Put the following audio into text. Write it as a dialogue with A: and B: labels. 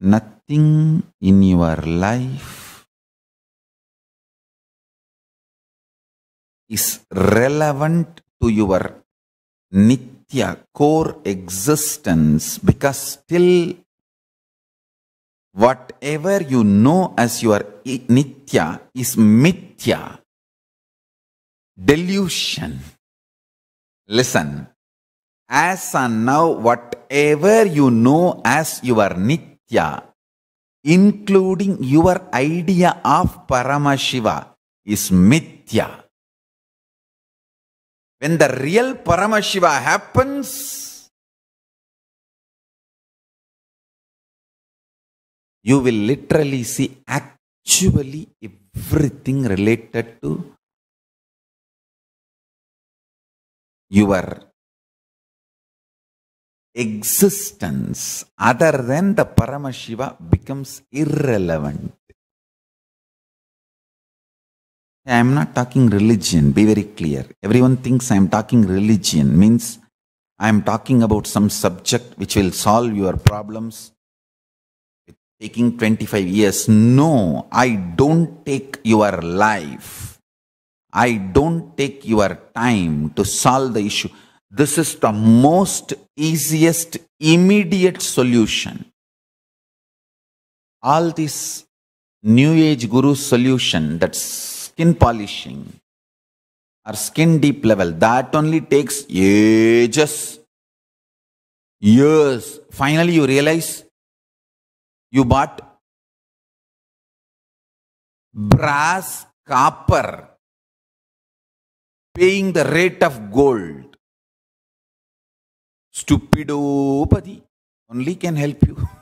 A: nothing in your life is relevant to your nitya core existence
B: because still whatever you know as your nitya is mithya delusion listen as and now whatever you know as your nitya yeah. Including your idea of Paramashiva is mithya.
A: When the real Paramashiva happens, you will literally see actually everything related to your
B: existence other than the Paramashiva becomes irrelevant. I am not talking religion, be very clear. Everyone thinks I am talking religion, means I am talking about some subject which will solve your problems taking 25 years. No, I don't take your life. I don't take your time to solve the issue. This is the most easiest immediate solution. All this new age guru solution that's skin polishing or skin deep level that only takes ages,
A: years. Finally, you realize you bought brass, copper, paying the rate of gold. Stupidopathy only can help you.